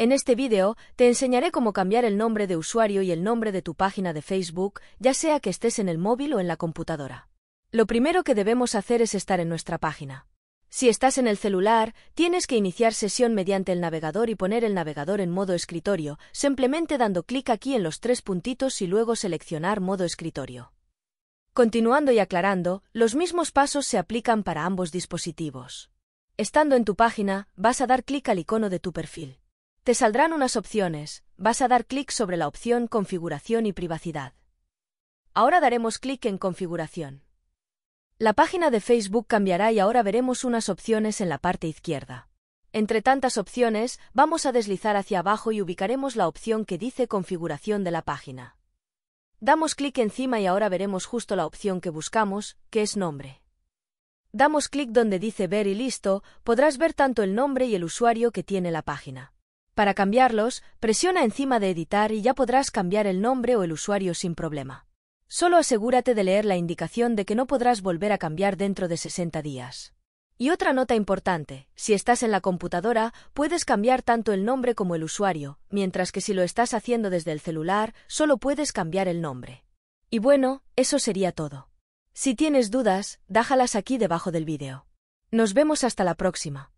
En este vídeo, te enseñaré cómo cambiar el nombre de usuario y el nombre de tu página de Facebook, ya sea que estés en el móvil o en la computadora. Lo primero que debemos hacer es estar en nuestra página. Si estás en el celular, tienes que iniciar sesión mediante el navegador y poner el navegador en modo escritorio, simplemente dando clic aquí en los tres puntitos y luego seleccionar modo escritorio. Continuando y aclarando, los mismos pasos se aplican para ambos dispositivos. Estando en tu página, vas a dar clic al icono de tu perfil. Te saldrán unas opciones, vas a dar clic sobre la opción Configuración y privacidad. Ahora daremos clic en Configuración. La página de Facebook cambiará y ahora veremos unas opciones en la parte izquierda. Entre tantas opciones, vamos a deslizar hacia abajo y ubicaremos la opción que dice Configuración de la página. Damos clic encima y ahora veremos justo la opción que buscamos, que es Nombre. Damos clic donde dice Ver y listo, podrás ver tanto el nombre y el usuario que tiene la página. Para cambiarlos, presiona encima de editar y ya podrás cambiar el nombre o el usuario sin problema. Solo asegúrate de leer la indicación de que no podrás volver a cambiar dentro de 60 días. Y otra nota importante, si estás en la computadora, puedes cambiar tanto el nombre como el usuario, mientras que si lo estás haciendo desde el celular, solo puedes cambiar el nombre. Y bueno, eso sería todo. Si tienes dudas, déjalas aquí debajo del vídeo. Nos vemos hasta la próxima.